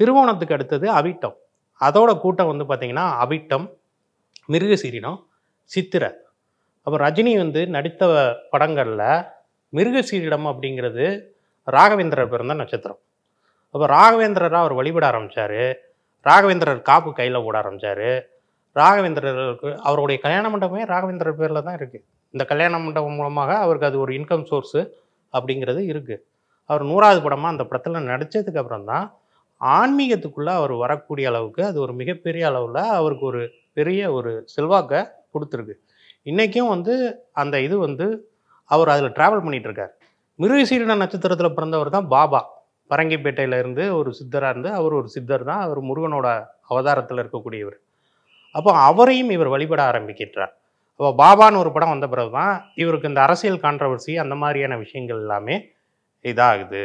திருவோணத்துக்கு அடுத்தது அவிட்டம் அதோட கூட்டம் வந்து பார்த்திங்கன்னா அவிட்டம் மிருகசீரினம் சித்திரை அப்போ ரஜினி வந்து நடித்த படங்களில் மிருகசீரிடம் அப்படிங்கிறது ராகவேந்திரர் பிறந்த நட்சத்திரம் அப்போ ராகவேந்திரராக அவர் வழிபட ஆரம்பித்தார் ராகவேந்திரர் காப்பு கையில் ஓட ஆரம்பித்தார் ராகவேந்திரருக்கு அவருடைய கல்யாண மண்டபமே ராகவேந்திரர் பேரில் தான் இருக்குது இந்த கல்யாண மண்டபம் மூலமாக அவருக்கு அது ஒரு இன்கம் சோர்ஸு அப்படிங்கிறது இருக்குது அவர் நூறாவது படமாக அந்த படத்தில் நடித்ததுக்கப்புறம் தான் ஆன்மீகத்துக்குள்ளே அவர் வரக்கூடிய அளவுக்கு அது ஒரு மிகப்பெரிய அளவில் அவருக்கு ஒரு பெரிய ஒரு செல்வாக்கை கொடுத்துருக்கு இன்றைக்கும் வந்து அந்த இது வந்து அவர் அதில் ட்ராவல் பண்ணிகிட்ருக்கார் மிருகசீரன நட்சத்திரத்தில் பிறந்தவர் தான் பாபா பரங்கிப்பேட்டையில் இருந்து ஒரு சித்தராக இருந்து அவர் ஒரு சித்தர் தான் அவர் முருகனோட அவதாரத்தில் இருக்கக்கூடியவர் அப்போ அவரையும் இவர் வழிபட ஆரம்பிக்கின்றார் அப்போ பாபான்னு ஒரு படம் வந்த பிறகு தான் இவருக்கு இந்த அரசியல் கான்ட்ரவர்சி அந்த மாதிரியான விஷயங்கள் எல்லாமே இதாகுது